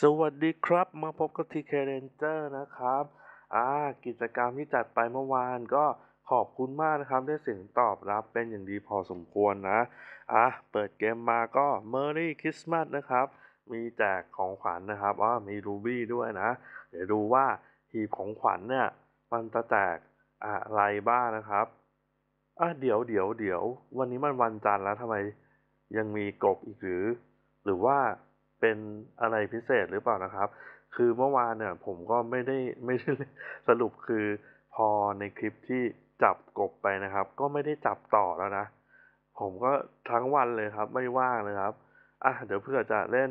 สวัสดีครับ มาพบกับทีเคเรนเจอร์นะครับอ่ากิจกรรมที่จัดไปเมื่อวานก็ขอบคุณมากนะครับ ได้เสียงตอบรับเป็นอย่างดีพอสมควรนะ อ่ะเปิดเกมมาก็ Merry Christmas นะครับ มีแจกของขวัญนนะครับอ่ามีรูบี้ด้วยนะ เดี๋ยวดูว่าหีบของขวัญเนี่ย มันจะแจกอะไรบ้างนะครับอ่ะเดี๋ยวเดี๋ยวเดี๋ยววันนี้มันวันจันทร์แล้วทำไม ยังมีกบอีกหรือหรือว่าเป็นอะไรพิเศษหรือเปล่านะครับ คือเมื่อวานเนี่ยผมก็ไม่ได้ไม่ได้สรุปคือพอในคลิปที่จับกบไปนะครับ ก็ไม่ได้จับต่อแล้วนะ ผมก็ทั้งวันเลยครับ ไม่ว่างเลยครับ อ่ะเดี๋ยวเพื่อจะเล่น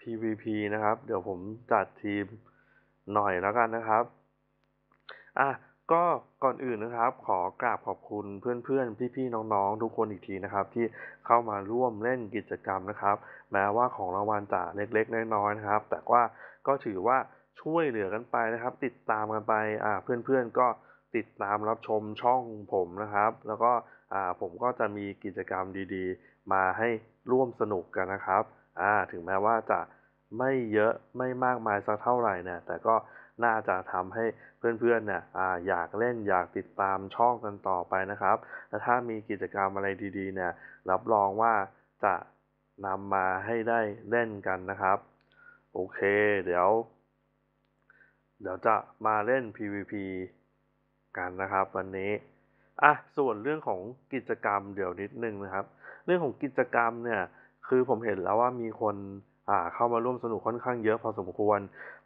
PVP นะครับ เดี๋ยวผมจัดทีมหน่อยแล้วกันนะครับ อ่ะก็ก่อนอื่นนะครับขอกราบขอบคุณเพื่อนๆ พี่ๆ น้องๆ ทุกคนอีกทีนะครับ ที่เข้ามาร่วมเล่นกิจกรรมนะครับ แม้ว่าของรางวัลจะเล็กๆน้อยๆนะครับ แต่ว่าก็ถือว่าช่วยเหลือกันไปนะครับ ติดตามกันไปอ่าเพื่อนๆก็ติดตามรับชมช่องผมนะครับ แล้วก็อ่าผมก็จะมีกิจกรรมดีๆ มาให้ร่วมสนุกกันนะครับ อ่าถึงแม้ว่าจะไม่เยอะไม่มากมายสักเท่าไหร่นะแต่ก็น่าจะทำให้เพื่อนๆเนี่ยออยากเล่น อยากติดตามช่องกันต่อไปนะครับและถ้ามีกิจกรรมอะไรดี ๆ เนี่ย รับรองว่าจะนำมาให้ได้เล่นกันนะครับ โอเค เดี๋ยว เดี๋ยวจะมาเล่น PVP กันนะครับ วันนี้ อ่ะส่วนเรื่องของกิจกรรมเดี๋ยวนิดนึงนะครับ เรื่องของกิจกรรมเนี่ย คือผมเห็นแล้วว่ามีคนอ่าเข้ามาร่วมสนุกค่อนข้างเยอะพอสมควร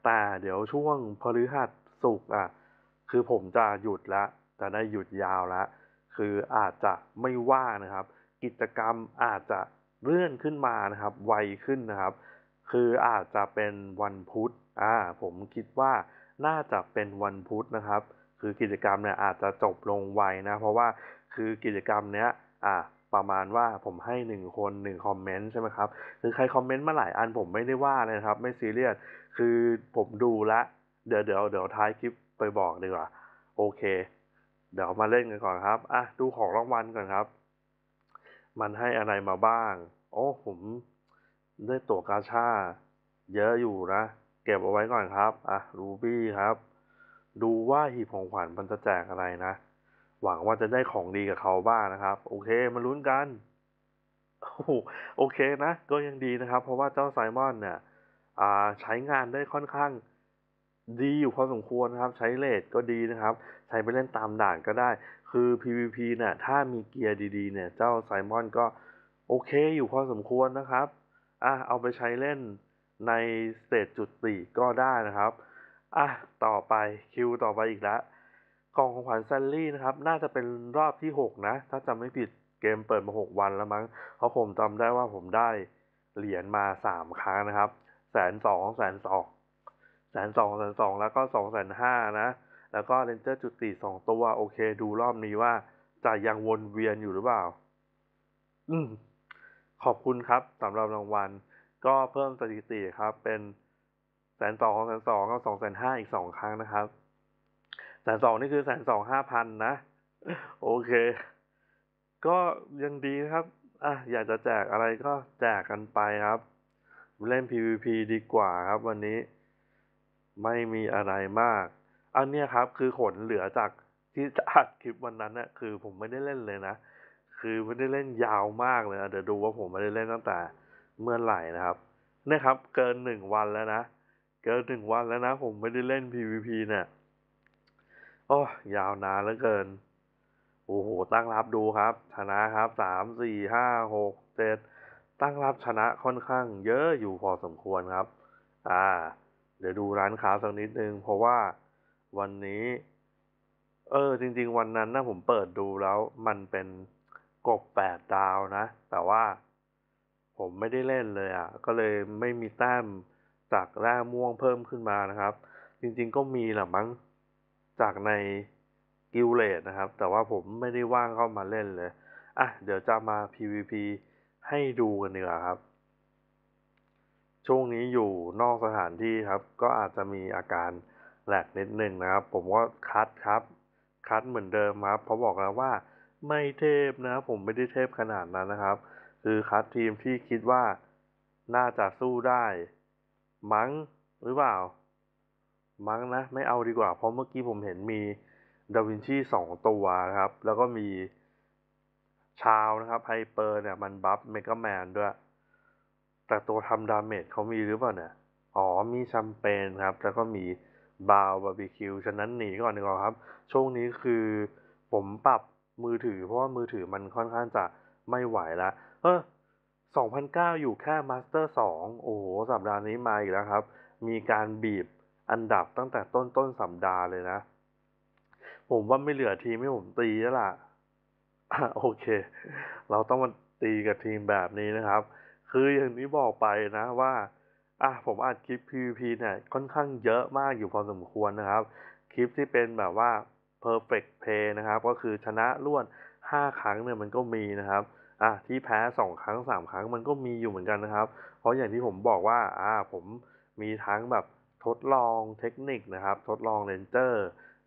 แต่เดี๋ยวช่วงพฤหัสสุกอ่ะคือผมจะหยุดละจะได้หยุดยาวละ คืออาจจะไม่ว่างนะครับ กิจกรรมอาจจะเลื่อนขึ้นมานะครับไวขึ้นนะครับ คืออาจจะเป็นวันพุธ อ่า ผมคิดว่าน่าจะเป็นวันพุธนะครับ คือกิจกรรมเนี่ยอาจจะจบลงไวนะเพราะว่าคือกิจกรรมเนี้ยอ่าประมาณว่าผมให้หนึ่งคนหนึ่งคอมเมนต์ใช่ไหมครับ คือใครคอมเมนต์มาหลายอันผมไม่ได้ว่าเลยครับ ไม่ซีเรียส คือผมดูละ เดี๋ยวเดี๋ยวเดี๋ยวท้ายคลิปไปบอกดีกว่าโอเค เดี๋ยวมาเล่นกันก่อนครับ อ่ะ ดูของรางวัลก่อนครับ มันให้อะไรมาบ้าง โอ้ผม ได้ตั๋วกาชา เยอะอยู่นะเก็บเอาไว้ก่อนครับอ่ะรูบี้ครับดูว่าหีบของขวัญมันจะแจกอะไรนะหวังว่าจะได้ของดีกับเขาบ้างนะครับ โอเค มาลุ้นกัน โอเคนะ ก็ยังดีนะครับ เพราะว่าเจ้าไซมอนเนี่ยใช้งานได้ค่อนข้างดีอยู่พอสมควรนะครับ ใช้เลดก็ดีนะครับ ใช้ไปเล่นตามด่านก็ได้ คือ PVP เนะี่ยถ้ามีเกียร์ดี ๆ เนี่ย เจ้าไซมอนก็ โอเค อยู่พอสมควรนะครับอ่ะเอาไปใช้เล่นในสเตจจุดสี่ก็ได้นะครับ อ่ะต่อไปคิวต่อไปอีกแล้วกล่องของขวัญซันลี่นะครับ น่าจะเป็นรอบที่ 6 นะ ถ้าจำไม่ผิดเกมเปิดมา 6 วันแล้วมั้งเพราะผมจำได้ว่าผมได้เหรียญมา 3 ครั้งนะครับ แสนสองแสนสองแสนสองแสนสองแล้วก็สองแสนห้านะ แล้วก็เลนเจอร์จุดสี่สองตัว โอเค ดูรอบนี้ว่าจะยังวนเวียนอยู่หรือเปล่า อืม ขอบคุณครับสำหรับรางวัลก็เพิ่มสถิติครับ เป็นแสนสองแสนสองก็สองแสนห้าอีกสองครั้งนะครับแสนสองนี่คือแสนสองห้าพันนะ โอเค ก็ยังดีนะครับอ่ะอยากจะแจกอะไรก็แจกกันไปครับ เล่น PVP ดีกว่าครับวันนี้ไม่มีอะไรมาก อันนี้ครับ คือขนเหลือจากที่อัดคลิปวันนั้นนะ่ะคือผมไม่ได้เล่นเลยนะ คือไม่ได้เล่นยาวมากเลยนะเดี๋ยวดูว่าผมไม่ได้เล่นตั้งแต่เมื่อไหร่นะครับนียครับ เกินหนึ่งวันแล้วนะเกินหนึ่งวันแล้วนะผมไม่ได้เล่น PVP เนะี่ยอ้ยาวนานเหลือเกิน โอ้โห ตั้งรับดูครับ ชนะครับ สาม สี่ ห้า หกเจ็ด ตั้งรับชนะค่อนข้าง เยอะอยู่พอสมควรครับ อ่า เดี๋ยวดูร้านค้าสักนิดนึง เพราะว่าวันนี้ เออ จริง ๆ วันนั้นนะ ผมเปิดดูแล้ว มันเป็นกบแปดดาวนะ แต่ว่าผมไม่ได้เล่นเลยอะ่ะ ก็เลยไม่มีแต้มจากแร่ม่วงเพิ่มขึ้นมานะครับ จริง ๆ ก็มีแหละมั้งจากในกิลเลตนะครับ แต่ว่าผมไม่ได้ว่างเข้ามาเล่นเลย อ่ะ เดี๋ยวจะมา PVP ให้ดูกันดีกว่าครับ ช่วงนี้อยู่นอกสถานที่ครับ ก็อาจจะมีอาการแหลกนิดนึงนะครับ ผมก็คัดครับ คัดเหมือนเดิมครับ เพราะบอกแล้วว่า ไม่เทพนะ ผมไม่ได้เทพขนาดนั้นนะครับ คือคัดทีมที่คิดว่าน่าจะสู้ได้ มั้งหรือเปล่ามั้งนะไม่เอาดีกว่า เพราะเมื่อกี้ผมเห็นมีดาวินชีสองตัวนะครับ แล้วก็มีชาวนะครับไฮเปอร์เนี่ย มันบัฟเมกาแมนด้วย แต่ตัวทำดาเมจเขามีหรือเปล่าเนี่ยอ๋อมีแชมเปญครับ แล้วก็มีบาวบาร์บีคิวฉะนั้นหนีก่อนดีกว่าครับ ช่วงนี้คือผมปรับมือถือ เพราะว่ามือถือมันค่อนข้างจะไม่ไหวละเออ2009อยู่แค่มาสเตอร์2โอ้โหสัปดาห์นี้มาอีกแล้วครับ มีการบีบอันดับตั้งแต่ต้นต้นสัปดาห์เลยนะ ผมว่าไม่เหลือทีมให้ผมตีแล้วล่ะโอเค เราต้องมาตีกับทีมแบบนี้นะครับ คืออย่างนี้บอกไปนะว่า อ่ะผมอัดคลิป PVP เนี่ย ค่อนข้างเยอะมากอยู่พอสมควรนะครับ คลิปที่เป็นแบบว่า perfect play นะครับ ก็คือชนะรวด5ครั้งเนี่ยมันก็มีนะครับ อ่ะที่แพ้ 2 ครั้ง3ครั้งมันก็มีอยู่เหมือนกันนะครับ เพราะอย่างที่ผมบอกว่า อ่า ผมมีทั้งแบบทดลองเทคนิคนะครับ ทดลองเรนเจอร์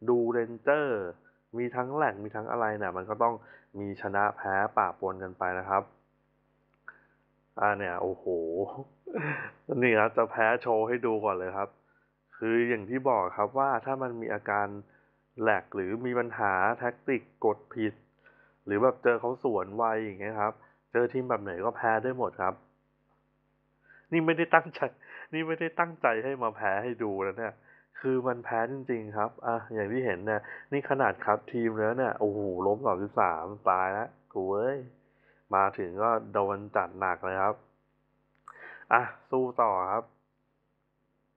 ดูเรนเจอร์ มีทั้งแหลกมีทั้งอะไรเนี่ยมันก็ต้องมีชนะแพ้ป่าปนกันไปนะครับ อ่าเนี่ยโอ้โหนี่ครับจะแพ้โชว์ให้ดูก่อนเลยครับ คืออย่างที่บอกครับว่าถ้ามันมีอาการแหลกหรือมีปัญหาแท็กติกกดผิด หรือแบบเจอเขาสวนไวอย่างเงี้ยครับ เจอทีมแบบไหนก็แพ้ได้หมดครับ นี่ไม่ได้ตั้งใจนี่ไม่ได้ตั้งใจให้มาแพ้ให้ดูแล้วเนี่ย คือมันแพ้จริงๆครับอ่ะอย่างที่เห็นเนี่ยนี่ขนาดครับทีมแล้วเนี่ยโอ้โหล้มสองสิบสามตายแล้วกูเอ้ย มาถึงก็โดนจัดหนักเลยครับอ่ะสู้ต่อครับ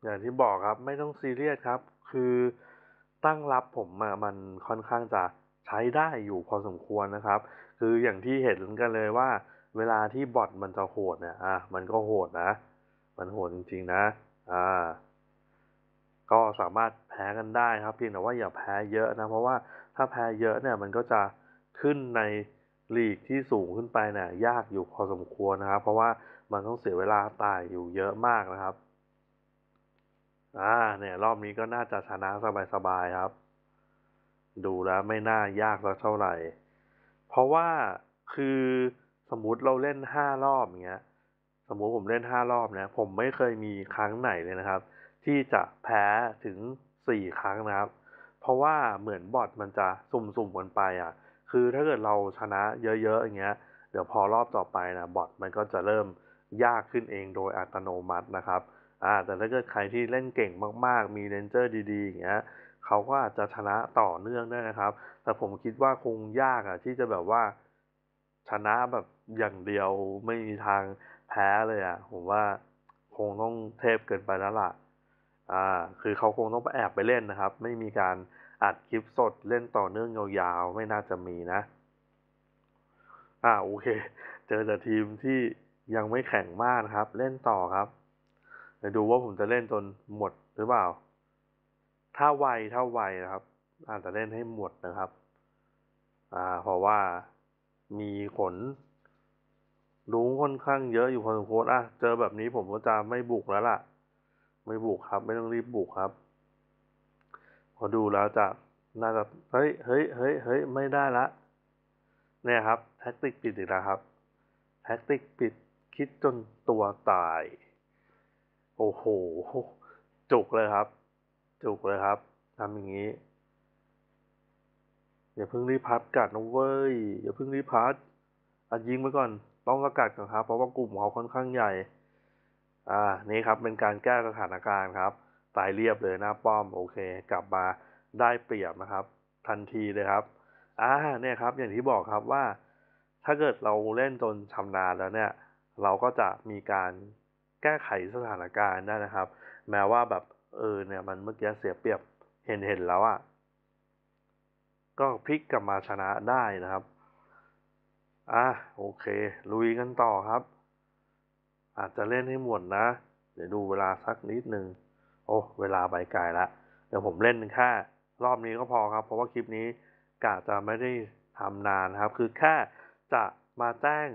อย่างที่บอกครับ ไม่ต้องซีเรียสครับ คือตั้งรับผมมามันค่อนข้างจะใช้ได้อยู่พอสมควรนะครับ คืออย่างที่เห็นกันเลยว่า เวลาที่บอทมันจะโหดเนี่ยอ่ะมันก็โหดนะมันโหดจริง ๆ นะ อ่า ก็สามารถแพ้กันได้ครับเพียงแต่ว่าอย่าแพ้เยอะนะ เพราะว่าถ้าแพ้เยอะเนี่ย มันก็จะขึ้นในลีกที่สูงขึ้นไปเนี่ยยากอยู่พอสมควรนะครับเพราะว่ามันต้องเสียเวลาตายอยู่เยอะมากนะครับ อ่าเนี่ย รอบนี้ก็น่าจะชนะสบายๆครับ ดูแล้ว ไม่น่ายากสักเท่าไหร่ เพราะว่าคือสมมติเราเล่นห้ารอบอย่างเงี้ยสมมุติผมเล่นห้ารอบนะผมไม่เคยมีครั้งไหนเลยนะครับ ที่จะแพ้ถึงสี่ครั้งนะครับ เพราะว่าเหมือนบอทมันจะสุ่มๆกันไป อ่ะ คือถ้าเกิดเราชนะเยอะๆอย่างเงี้ย เดี๋ยวพอรอบต่อไปนะบอทมันก็จะเริ่มยากขึ้นเองโดยอัตโนมัตินะครับอ่าแต่ถ้าเกิดใครที่เล่นเก่งมากๆ มีเลนเจอร์ดีๆอย่างเงี้ย เขาก็อาจจะชนะต่อเนื่องได้นะครับ แต่ผมคิดว่าคงยากอ่ะ ที่จะแบบว่าชนะแบบอย่างเดียวไม่มีทางแพ้เลยอะ่ะ ผมว่าคงต้องเทพเกินไปแล้วล่ะ อ่า คือเขาคงต้องไปแอบไปเล่นนะครับ ไม่มีการอัดคลิปสดเล่นต่อเนื่องยาวๆไม่น่าจะมีนะ อ่า โอเค เจอแต่ทีมที่ยังไม่แข็งมากนะครับ เล่นต่อครับเดี๋ยวดูว่าผมจะเล่นจนหมดหรือเปล่า ถ้าไวถ้าไวนะครับ อาจจะเล่นให้หมดนะครับ อ่าเพราะว่ามีขนรู้ค่อนข้างเยอะอยู่พอสมควรอ่ะเจอแบบนี้ผมก็จะไม่บุกแล้วล่ะ ไม่บุกครับ ไม่ต้องรีบบุกครับ พอดูแล้วจะน่าจะเฮ้ยเฮ้ย เฮ้ยเฮ้ยไม่ได้ละเนี่ยครับ แท็กติกปิดอีกแล้วครับ แท็กติกปิดคิดจนตัวตาย โอ้โห จุกเลยครับ จุกเลยครับทำอย่างนี้ อย่าเพิ่งรีพัดกัดนะเว้ย อย่าเพิ่งรีพัดอดยิงไปก่อนต้องสกัดก่อนครับ เพราะว่ากลุ่มเขาค่อนข้างใหญ่ อ่า นี่ครับ เป็นการแก้สถานการณ์ครับ ตายเรียบเลยหน้าป้อม โอเค กลับมาได้เปรียบนะครับ ทันทีเลยครับ อ่าเนี่ยครับ อย่างที่บอกครับว่า ถ้าเกิดเราเล่นจนชำนาญแล้วเนี่ย เราก็จะมีการแก้ไขสถานการณ์ได้นะครับ แม้ว่าแบบ เออ เนี่ย มันเมื่อกี้เสียเปรียบ เห็นเห็นแล้วอะ่ะก็พลิกกลับมาชนะได้นะครับอ่ะโอเคลุยกันต่อครับ อาจจะเล่นให้หมดนะเดี๋ยวดูเวลาสักนิดนึง โอ้ เวลาใบไกลละเดี๋ยวผมเล่นแค่ รอบนี้ก็พอครับ เพราะว่าคลิปนี้กะจะไม่ได้ทำนานครับ คือแค่จะมาแจ้ง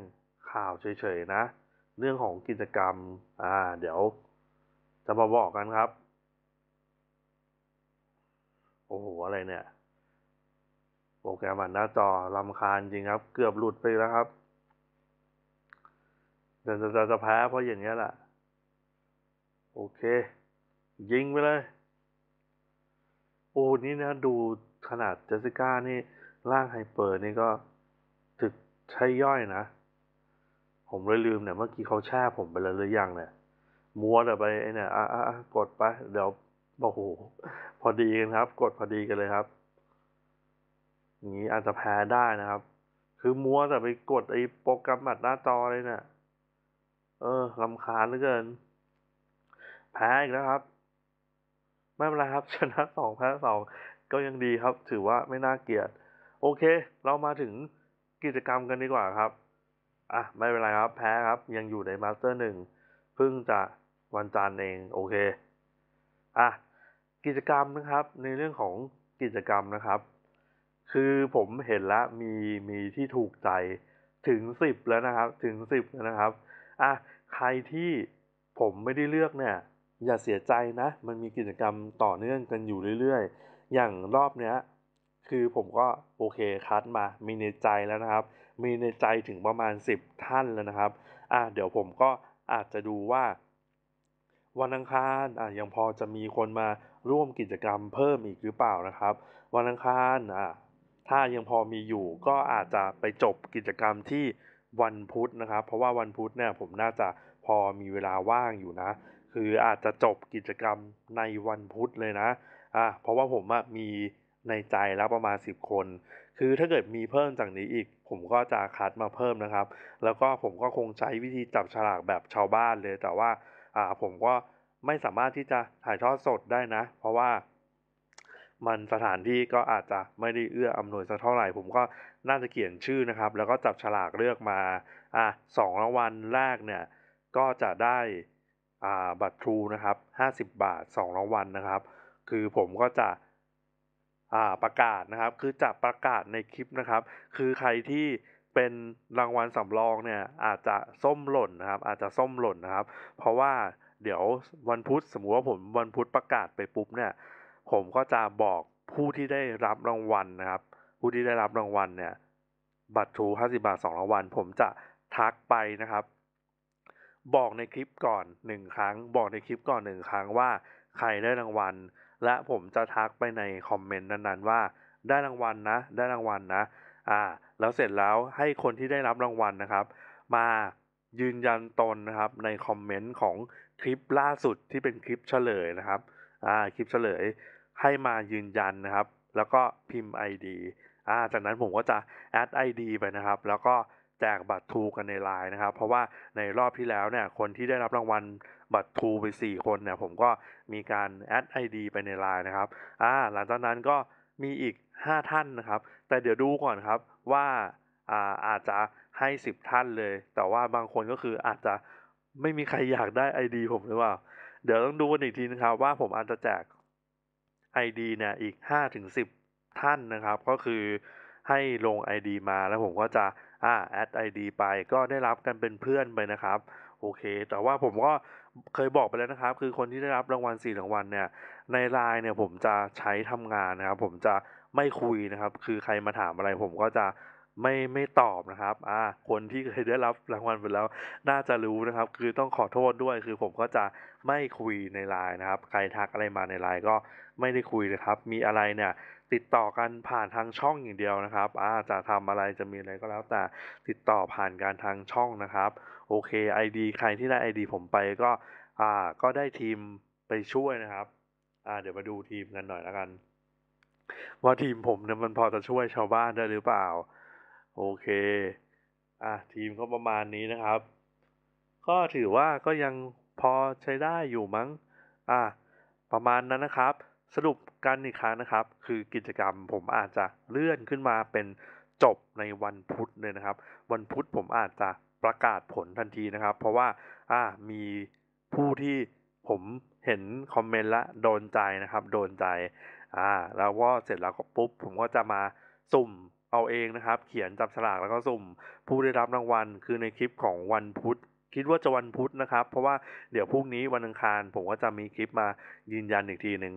ข่าวเฉยๆนะ เรื่องของกิจกรรม อ่า เดี๋ยว จะมาบอกกันครับ โอ้โห อะไรเนี่ยโปรแกรมอ่านหน้าจอลำคาญจริงครับ เกือบหลุดไปแล้วครับจะจะจะแพ้เพราะอย่างนี้แหละโอเค ยิงไปเลย โอ้นี่นะดูขนาดเจสสิก้านี่ร่างไฮเปอร์นี่ก็ถึกใช้ย่อยนะ ผมเลยลืมเนี่ยเมื่อกี้เขาแช่ผมไปแล้วหรือยังเนี่ย มัวแต่ไปเนี่ยอ่ะอ่ะกดไปเดี๋ยวโอ้โหพอดีกันครับ กดพอดีกันเลยครับอย่างนี้อาจจะแพ้ได้นะครับ คือมัวแต่ไปกดไอ้โปรแกรมบัดหน้าจอเลยเนะี่ย เออลำคาญเหลือเกิน แพ้อีกแล้วครับ ไม่เป็นไรครับ ชนะสองแพ้สอง ก็ยังดีครับ ถือว่าไม่น่าเกลียดโอเค เรามาถึงกิจกรรมกันดีกว่าครับ อ่ะ ไม่เป็นไรครับ แพ้ครับ ยังอยู่ในมาสเตอร์หนึ่งเพิ่งจะวันจันทร์เอง โอเคอ่ะกิจกรรมนะครับ ในเรื่องของกิจกรรมนะครับคือผมเห็นละมีมีที่ถูกใจถึงสิบแล้วนะครับ ถึงสิบแล้วนะครับ อ่ะใครที่ผมไม่ได้เลือกเนี่ย อย่าเสียใจนะมันมีกิจกรรมต่อเนื่องกันอยู่เรื่อยๆอย่างรอบเนี้ย คือผมก็โอเคคัดมา มีในใจแล้วนะครับ มีในใจถึงประมาณ10ท่านแล้วนะครับ อ่ะเดี๋ยวผมก็อาจจะดูว่า วันอังคารอ่ะ ยังพอจะมีคนมาร่วมกิจกรรมเพิ่มอีกหรือเปล่านะครับ วันอังคารอ่ะถ้ายังพอมีอยู่ก็อาจจะไปจบกิจกรรมที่วันพุธนะครับ เพราะว่าวันพุธเนี่ยผมน่าจะพอมีเวลาว่างอยู่นะ คืออาจจะจบกิจกรรมในวันพุธเลยนะ อ่ะเพราะว่าผมมีในใจแล้วประมาณ10คน คือถ้าเกิดมีเพิ่มจากนี้อีกผมก็จะคัดมาเพิ่มนะครับ แล้วก็ผมก็คงใช้วิธีจับฉลากแบบชาวบ้านเลย แต่ว่าอ่าผมก็ไม่สามารถที่จะถ่ายทอดสดได้นะ เพราะว่ามันสถานที่ก็อาจจะไม่ได้เอื้ออำนวยสักเท่าไหร่ ผมก็น่าจะเขียนชื่อนะครับ แล้วก็จับฉลากเลือกมา อ่ะสองรางวัลแรกเนี่ย ก็จะได้อ่าบัตรทรูนะครับ50บาท2รางวัลนะครับ คือผมก็จะอ่าประกาศนะครับ คือจะประกาศในคลิปนะครับ คือใครที่เป็นรางวัลสำรองเนี่ย อาจจะส้มหล่นนะครับ อาจจะส้มหล่นนะครับ เพราะว่าเดี๋ยววันพุธสมมติว่าผมวันพุธประกาศไปปุ๊บเนี่ยผมก็จะบอกผู้ที่ได้รับรางวัลนะครับ ผู้ที่ได้รับรางวัลเนี่ย บัตรทู50บาท2รางวัลผมจะทักไปนะครับ บอกในคลิปก่อนหนึ่งครั้ง บอกในคลิปก่อนหนึ่งครั้งว่า ใครได้รางวัลและผมจะทักไปในคอมเมนต์นั้นๆ ว่าได้รางวัลนะได้รางวัลนะอ่าแล้วเสร็จแล้วให้คนที่ได้รับรางวัลนะครับ มายืนยันตนนะครับ ในคอมเมนต์ของคลิปล่าสุดที่เป็นคลิปเฉลยนะครับอ่าคลิปเฉลยให้มายืนยันนะครับ แล้วก็พิมพ์ ID อ่าจากนั้นผมก็จะแอด ID ไปนะครับ แล้วก็แจกบัตรทูกันในไลน์นะครับ เพราะว่าในรอบที่แล้วเนี่ย คนที่ได้รับรางวัลบัตรทูไป 4 คนเนี่ย ผมก็มีการแอด ID ไปในไลน์นะครับอ่าหลังจากนั้นก็มีอีก 5 ท่านนะครับ แต่เดี๋ยวดูก่อนครับว่าอ่าอาจจะให้ 10 ท่านเลย แต่ว่าบางคนก็คืออาจจะไม่มีใครอยากได้ ID ผมหรือเปล่าเดี๋ยวต้องดูกันอีกทีนะครับว่าผมอาจจะแจก ID เนี่ย อีก5-10ท่านนะครับ ก็คือให้ลง ID มาแล้วผมก็จะ อ่าแอด ID ไปก็ได้รับกันเป็นเพื่อนไปนะครับ โอเค แต่ว่าผมก็เคยบอกไปแล้วนะครับคือคนที่ได้รับรางวัล4รางวัลเนี่ย ในไลน์เนี่ยผมจะใช้ทำงานนะครับผมจะไม่คุยนะครับ คือใครมาถามอะไรผมก็จะไม่ไม่ตอบนะครับ อ่า คนที่เคยได้รับรางวัลไปแล้ว น่าจะรู้นะครับ คือต้องขอโทษด้วย คือผมก็จะไม่คุยในไลน์นะครับ ใครทักอะไรมาในไลน์ก็ไม่ได้คุยนะครับ มีอะไรเนี่ย ติดต่อกันผ่านทางช่องอย่างเดียวนะครับ อ่า จะทำอะไรจะมีอะไรก็แล้ว แต่ติดต่อผ่านการทางช่องนะครับ โอเค ID ใครที่ได้ ID ผมไปก็ อ่า ก็ได้ทีมไปช่วยนะครับ อ่า เดี๋ยวมาดูทีมกันหน่อยแล้วกัน ว่าทีมผมเนี่ยมันพอจะช่วยชาวบ้านได้หรือเปล่าโอเค อ่ะทีมก็ประมาณนี้นะครับ ก็ถือว่าก็ยังพอใช้ได้อยู่มั้ง อ่ะประมาณนั้นนะครับ สรุปกันอีกครั้งนะครับ คือกิจกรรมผมอาจจะเลื่อนขึ้นมาเป็นจบในวันพุธเลยนะครับ วันพุธผมอาจจะประกาศผลทันทีนะครับ เพราะว่า อ่า มีผู้ที่ผมเห็นคอมเมนต์ละโดนใจนะครับ โดนใจ อ่า แล้วก็เสร็จแล้วก็ปุ๊บผมก็จะมาสุ่มเอาเองนะครับ เขียนจับฉลากแล้วก็สุ่ม ผู้ได้รับรางวัลคือในคลิปของวันพุธ คิดว่าจะวันพุธนะครับ เพราะว่าเดี๋ยวพรุ่งนี้วันอังคารผมก็จะมีคลิปมายืนยันอีกทีหนึ่ง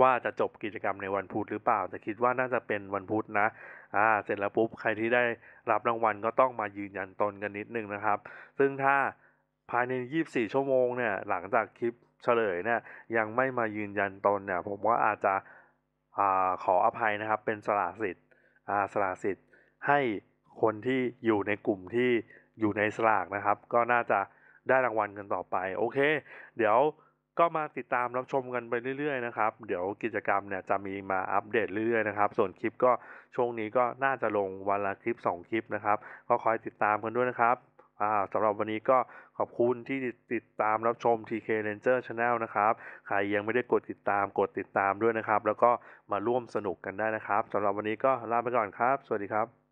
ว่าจะจบกิจกรรมในวันพุธหรือเปล่าแต่คิดว่าน่าจะเป็นวันพุธนะอ่า เสร็จแล้วปุ๊บใครที่ได้รับรางวัลก็ต้องมายืนยันตนกันนิดนึงนะครับ ซึ่งถ้าภายใน24ชั่วโมงเนี่ย หลังจากคลิปเฉลยเนี่ย ยังไม่มายืนยันตนเนี่ยผมว่าอาจจะอ่าขออภัยนะครับ เป็นสละสิทธิอาสลากสิทธิ์ให้คนที่อยู่ในกลุ่มที่อยู่ในสลากนะครับ ก็น่าจะได้รางวัลกันต่อไปโอเค เดี๋ยวก็มาติดตามรับชมกันไปเรื่อยๆนะครับเดี๋ยวกิจกรรมเนี่ยจะมีมาอัปเดตเรื่อยๆนะครับส่วนคลิปก็ช่วงนี้ก็น่าจะลงวันละคลิป2คลิปนะครับก็คอยติดตามกันด้วยนะครับสำหรับวันนี้ก็ขอบคุณที่ติดตามรับชม TK Ranger Channel นะครับ ใครยังไม่ได้กดติดตามกดติดตามด้วยนะครับ แล้วก็มาร่วมสนุกกันได้นะครับ สำหรับวันนี้ก็ลาไปก่อนครับ สวัสดีครับ